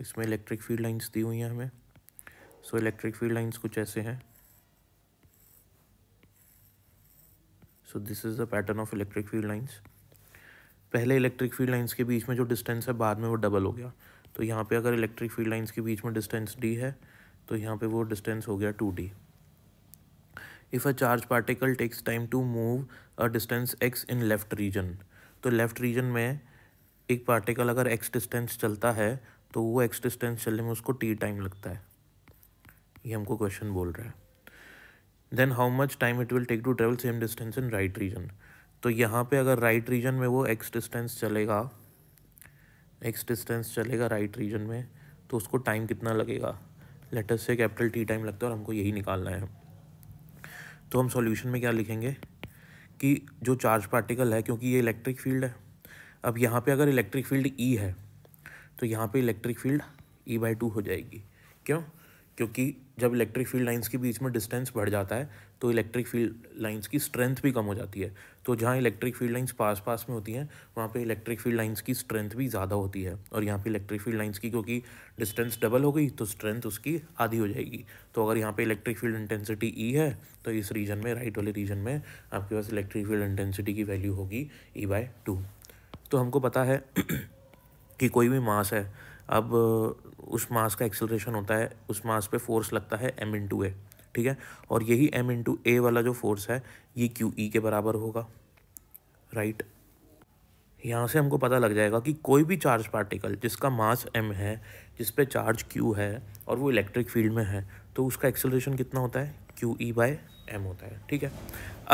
इसमें electric field lines दी हुई हैं हमें सो इलेक्ट्रिक फील्ड लाइंस कुछ ऐसे हैं so this is the pattern of electric field lines पहले इलेक्ट्रिक फील्ड लाइंस के बीच में जो डिस्टेंस है बाद में वो डबल हो गया तो यहाँ पे अगर इलेक्ट्रिक फील्ड लाइंस के बीच में डिस्टेंस डी है तो यहाँ पे वो डिस्टेंस हो गया two D if a charge particle takes time to move a distance X in left region तो लेफ्ट रीजन में एक पार्टिकल अगर एक्स डिस्टेंस चलता है तो वो एक्स डिस्टेंस चलने में उसको टी टाइम लगता है ये हमको क्वेश्चन बोल रहा है then how much time it will take to travel same distance in right region तो यहाँ पे अगर राइट right रीजन में वो एक्स डिस्टेंस चलेगा एक्स डिस्टेंस चलेगा राइट right रीजन में तो उसको टाइम कितना लगेगा लेटर से कैपिटल टी टाइम लगता है और हमको यही निकालना है तो हम सॉल्यूशन में क्या लिखेंगे कि जो चार्ज पार्टिकल है क्योंकि ये इलेक्ट्रिक फील्ड है अब यहाँ पे अगर इलेक्ट्रिक फील्ड ई है तो यहाँ पे electric field E by two हो जाएगी क्यों क्योंकि जब इलेक्ट्रिक फील्ड लाइंस के बीच में डिस्टेंस बढ़ जाता है तो इलेक्ट्रिक फील्ड लाइंस की स्ट्रेंथ भी कम हो जाती है तो जहाँ इलेक्ट्रिक फील्ड लाइंस पास पास में होती हैं वहाँ पे इलेक्ट्रिक फील्ड लाइंस की स्ट्रेंथ भी ज़्यादा होती है और यहाँ पे इलेक्ट्रिक फील्ड लाइंस की क्योंकि डिस्टेंस डबल हो गई तो स्ट्रेंथ उसकी आधी हो जाएगी तो अगर यहाँ पर इलेक्ट्रिक फील्ड इंटेंसिटी ई है तो इस रीजन में राइट वाले रीजन में आपके पास इलेक्ट्रिक फील्ड इंटेंसिटी की वैल्यू होगी ई बाय टू तो हमको पता है कि कोई भी मास है अब उस मास का एक्सेलरेशन होता है उस मास पे फोर्स लगता है एम इन टू ए ठीक है और यही एम इन टू ए वाला जो फोर्स है ये क्यू ई e के बराबर होगा राइट यहाँ से हमको पता लग जाएगा कि कोई भी चार्ज पार्टिकल जिसका मास एम है जिस पे चार्ज क्यू है और वो इलेक्ट्रिक फील्ड में है तो उसका एक्सेलरेशन कितना होता है क्यू ई बाय एम होता है ठीक है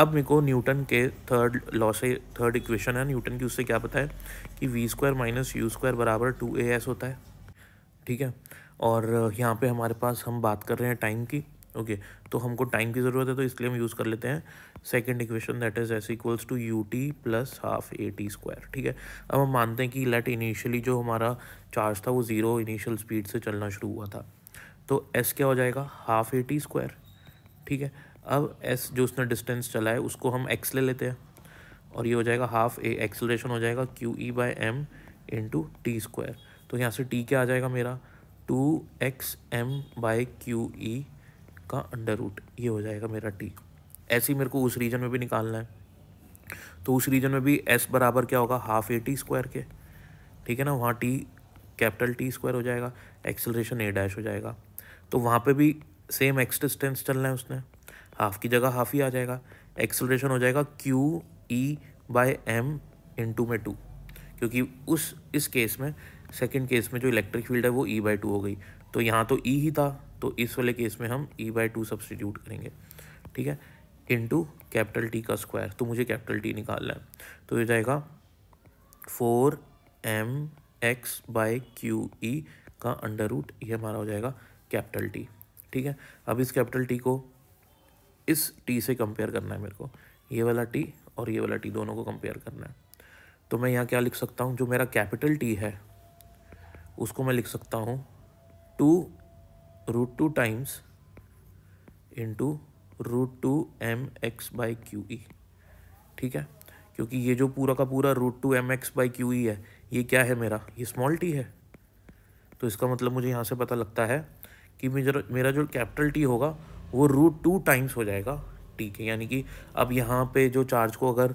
अब मेरे को न्यूटन के थर्ड लॉ से थर्ड इक्वेशन है न्यूटन की उससे क्या पता है कि V square minus U square बराबर टू ए एस होता है ठीक है और यहाँ पे हमारे पास हम बात कर रहे हैं टाइम की ओके तो हमको टाइम की ज़रूरत है तो इसलिए हम यूज़ कर लेते हैं second equation that is S equals to U T plus half A T square ठीक है अब हम मानते हैं कि लेट इनिशियली जो हमारा चार्ज था वो ज़ीरो इनिशियल स्पीड से चलना शुरू हुआ था तो एस क्या हो जाएगा हाफ ए टी स्क्वायर ठीक है अब एस जो उसने डिस्टेंस चला है उसको हम एक्स ले लेते हैं और ये हो जाएगा हाफ ए एक्सलेशन हो जाएगा Q E by M into T टी स्क्वायर तो यहाँ से टी क्या आ जाएगा मेरा two X M by Q E का अंडर रूट ये हो जाएगा मेरा टी ऐसे ही मेरे को उस रीजन में भी निकालना है तो उस रीजन में भी एस बराबर क्या होगा हाफ ए टी स्क्वायर के ठीक है ना वहाँ टी कैपिटल टी स्क्वायर हो जाएगा एक्सलेशन ए डैश हो जाएगा तो वहाँ पर भी सेम एक्स डिस्टेंस चलना है उसने हाफ की जगह हाफ ही आ जाएगा एक्सलेशन हो जाएगा Q E by M into two में टू क्योंकि उस इस केस में सेकंड केस में जो इलेक्ट्रिक फील्ड है वो ई बाई टू हो गई तो यहाँ तो ई e ही था तो इस वाले केस में हम ई बाई टू सब्सटीट्यूट करेंगे ठीक है इंटू कैपिटल टी का स्क्वायर तो मुझे कैपिटल टी निकालना है तो ये जाएगा four M X by Q E का अंडर रूट ये हमारा हो जाएगा कैपिटल टी ठीक है अब इस कैपिटल टी को इस टी से कंपेयर करना है मेरे को ये वाला टी और ये वाला टी दोनों को कंपेयर करना है तो मैं यहाँ क्या लिख सकता हूँ जो मेरा कैपिटल टी है उसको मैं लिख सकता हूँ two root two times into root two M X by Q E ठीक है क्योंकि ये जो पूरा का पूरा root two M X by Q E है ये क्या है मेरा ये स्मॉल टी है तो इसका मतलब मुझे यहाँ से पता लगता है कि मेरा मेरा जो कैपिटल टी होगा वो रूट टू टाइम्स हो जाएगा टी के यानी कि अब यहाँ पे जो चार्ज को अगर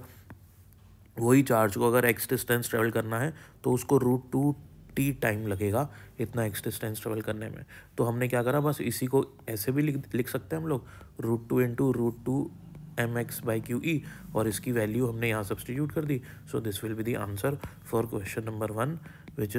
वही चार्ज को अगर एक्स डिस्टेंस ट्रेवल करना है तो उसको रूट टू टी टाइम लगेगा इतना एक्स डिस्टेंस ट्रेवल करने में तो हमने क्या करा बस इसी को ऐसे भी लिख लिख सकते हैं हम लोग root two into root two M X by Q E और इसकी वैल्यू हमने यहाँ सब्सटीट्यूट कर दी so this will be the answer for question number one which